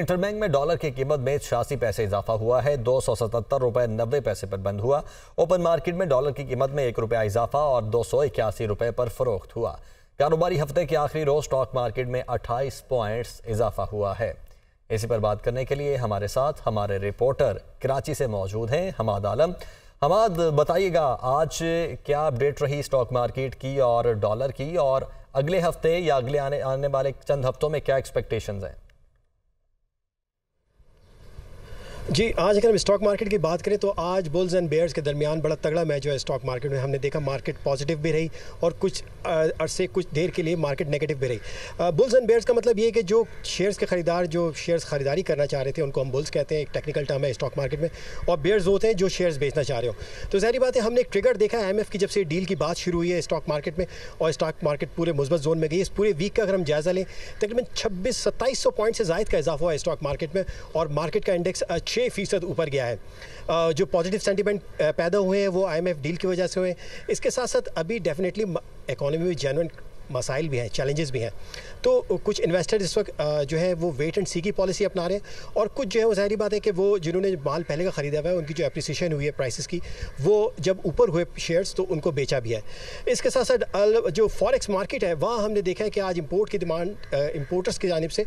interbank में dollar की कीमत में छियासी पैसे इजाफा हुआ है दो सौ सतहत्तर रुपये नब्बे पैसे पर बंद हुआ ओपन मार्केट में डॉलर की कीमत में एक रुपया इजाफा और दो सौ इक्यासी रुपये पर फरोख्त हुआ कारोबारी हफ्ते के आखिरी रोज स्टॉक मार्केट में अट्ठाईस पॉइंट्स इजाफा हुआ है इसी पर बात करने के लिए हमारे साथ हमारे रिपोर्टर कराची से मौजूद हैं हमाद आलम हमाद बताइएगा आज क्या अपडेट रही स्टॉक मार्केट की और डॉलर की और अगले हफ्ते या अगले आने आने वाले चंद हफ्तों में क्या एक्सपेक्टेशंस हैं जी आज अगर हम स्टॉक मार्केट की बात करें तो आज बुल्स एंड बेयर्स के दरमियान बड़ा तगड़ा मैच हुआ है स्टॉक मार्केट में हमने देखा मार्केट पॉजिटिव भी रही और कुछ अरसे कुछ देर के लिए मार्केट नेगेटिव भी रही बुल्स एंड बेयर्स का मतलब ये कि जो शेयर्स के खरीदार जो शेयर्स खरीदारी करना चाह रहे थे उनको हम बुल्स कहते हैं एक टेक्निकल टर्म है स्टॉक मार्केट में और बेयर्स होते हैं जो शेयर्स बेचना चाह रहे हो तो जहरी बात है हमने एक ट्रिगर देखा है एम की जब से डील की बात शुरू हुई है स्टॉक मार्केट में और स्टॉक मार्केट पूरे मुस्बत जोन में गई इस पूरे वीक का अगर हम जायजा लें तकरीबन छब्बीस सत्ताईस पॉइंट से जायद का इजाफा हुआ है स्टॉक मार्केट में और मार्केट का इंडेक्स छः फीसद ऊपर गया है जो पॉजिटिव सेंटीमेंट पैदा हुए हैं वो आईएमएफ डील की वजह से हुए हैं इसके साथ साथ अभी डेफिनेटली इकोनॉमी में जेनवन मसाइल भी हैं चैलेंजेस भी हैं तो कुछ इन्वेस्टर इस वक्त जो है वो वेट एंड सी की पॉलिसी अपना रहे हैं और कुछ जो है वो जाहरी बात है कि वो जिन्होंने माल पहले का ख़रीदा हुआ है उनकी जो एप्रिसिएशन हुई है प्राइसेस की वो जब ऊपर हुए शेयर्स तो उनको बेचा भी है इसके साथ साथ जो फॉरेक्स मार्केट है वहाँ हमने देखा है कि आज इम्पोर्ट की डिमांड इम्पोर्टर्स की जानब से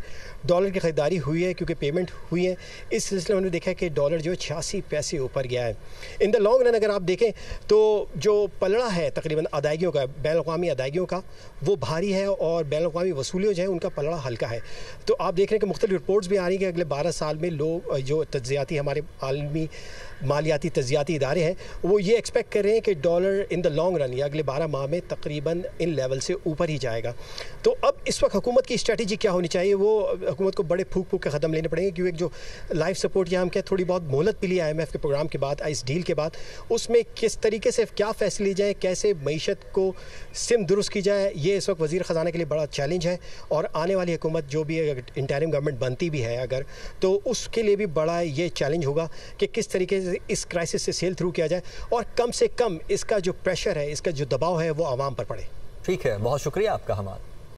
डॉलर की ख़रीदारी हुई है क्योंकि पेमेंट हुई है इस सिलसिले में हमने देखा है कि डॉलर जो है छियासी पैसे ऊपर गया है इन द लॉन्ग रन अगर आप देखें तो जो पलड़ा है तकरीबन अदायगियों का बैन अवी अदायगियों का वो भारी है और बैन अवी वसूलियों जो है उनका पलड़ा हल्का है तो आप देख रहे हैं कि मुख्तलि रिपोर्ट्स भी आ रही हैं कि अगले बारह साल में लोग जो तजियाती हमारे आलमी मालियाती तजियाती इदारे हैं वो ये एक्सपेक्ट कर रहे हैं कि dollar in the long run या अगले बारह माह में तकरीबन इन लेवल से ऊपर ही जाएगा तो अब इस वक्त हुकूमत की स्ट्रेटजी क्या होनी चाहिए वो हुकूमत को बड़े फूक फूक के ख़दम लेने पड़ेंगे क्योंकि जो लाइफ सपोर्ट या हम क्या थोड़ी बहुत मोहलत मिली आई एम एफ़ के प्रोग्राम के बाद इस डील के बाद उसमें किस तरीके से क्या फैसले लिए जाएँ कैसे मीशत को सिम दुरुस्त की जाए ये इस वक्त वजीर ख़जाना के लिए बड़ा चैलेंज है और आने वाली हुकूमत जो भी इंटरम गवर्नमेंट बनती भी है अगर तो उसके लिए भी बड़ा ये चैलेंज होगा कि किस तरीके से इस क्राइसिस से सेल थ्रू किया जाए और कम से कम इसका जो प्रेशर है इसका जो दबाव है वो आवाम पर पड़े ठीक है बहुत शुक्रिया आपका हमारा